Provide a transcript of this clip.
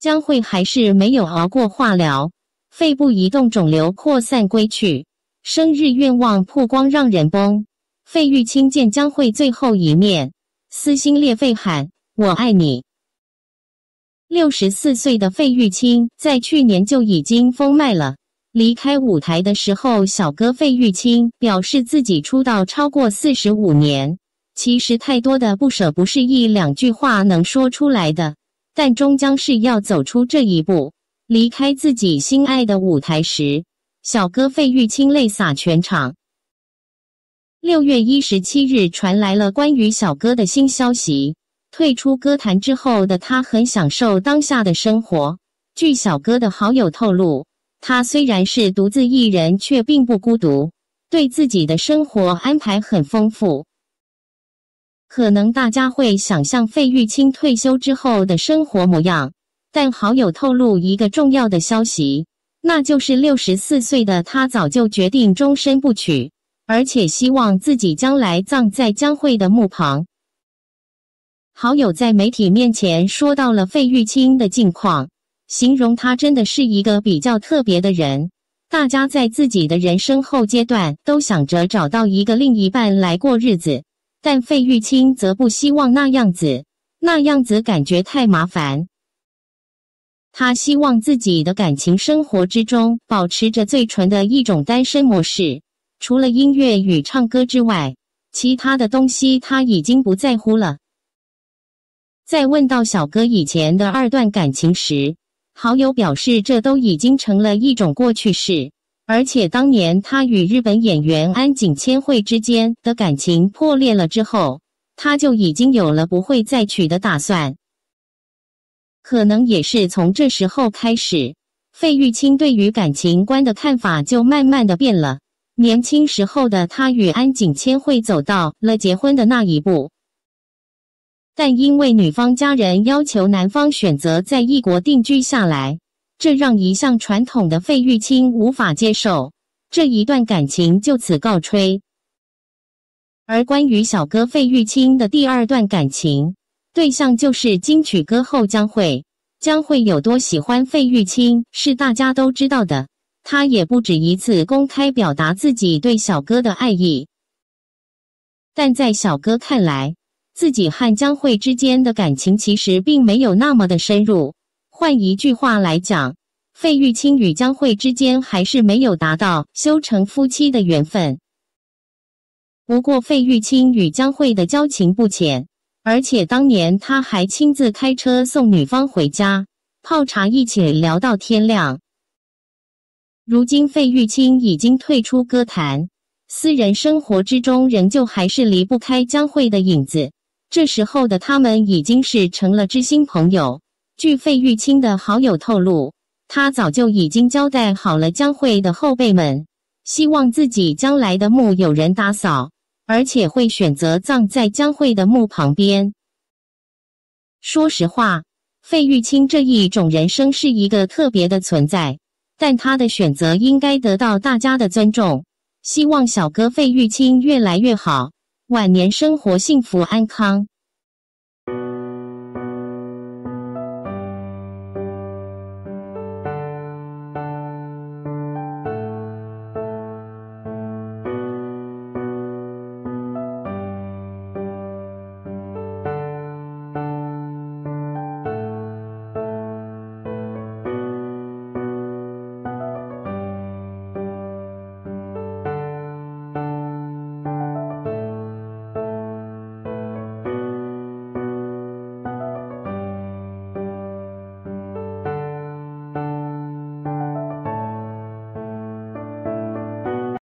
江会还是没有熬过化疗，肺部移动肿瘤扩散归去。生日愿望曝光让人崩。费玉清见江会最后一面，撕心裂肺喊“我爱你”。六十四岁的费玉清在去年就已经封麦了。离开舞台的时候，小哥费玉清表示自己出道超过四十五年，其实太多的不舍不是一两句话能说出来的。但终将是要走出这一步，离开自己心爱的舞台时，小哥费玉清泪洒全场。六月一十七日，传来了关于小哥的新消息：退出歌坛之后的他很享受当下的生活。据小哥的好友透露，他虽然是独自一人，却并不孤独，对自己的生活安排很丰富。可能大家会想象费玉清退休之后的生活模样，但好友透露一个重要的消息，那就是六十四岁的他早就决定终身不娶，而且希望自己将来葬在江蕙的墓旁。好友在媒体面前说到了费玉清的近况，形容他真的是一个比较特别的人。大家在自己的人生后阶段都想着找到一个另一半来过日子。但费玉清则不希望那样子，那样子感觉太麻烦。他希望自己的感情生活之中保持着最纯的一种单身模式，除了音乐与唱歌之外，其他的东西他已经不在乎了。在问到小哥以前的二段感情时，好友表示这都已经成了一种过去式。而且当年他与日本演员安井千惠之间的感情破裂了之后，他就已经有了不会再娶的打算。可能也是从这时候开始，费玉清对于感情观的看法就慢慢的变了。年轻时候的他与安井千惠走到了结婚的那一步，但因为女方家人要求男方选择在异国定居下来。这让一向传统的费玉清无法接受，这一段感情就此告吹。而关于小哥费玉清的第二段感情对象就是金曲歌后江蕙，江蕙有多喜欢费玉清是大家都知道的，他也不止一次公开表达自己对小哥的爱意。但在小哥看来，自己和江蕙之间的感情其实并没有那么的深入。换一句话来讲，费玉清与江蕙之间还是没有达到修成夫妻的缘分。不过，费玉清与江蕙的交情不浅，而且当年他还亲自开车送女方回家，泡茶一起聊到天亮。如今，费玉清已经退出歌坛，私人生活之中仍旧还是离不开江蕙的影子。这时候的他们已经是成了知心朋友。据费玉清的好友透露，他早就已经交代好了江蕙的后辈们，希望自己将来的墓有人打扫，而且会选择葬在江蕙的墓旁边。说实话，费玉清这一种人生是一个特别的存在，但他的选择应该得到大家的尊重。希望小哥费玉清越来越好，晚年生活幸福安康。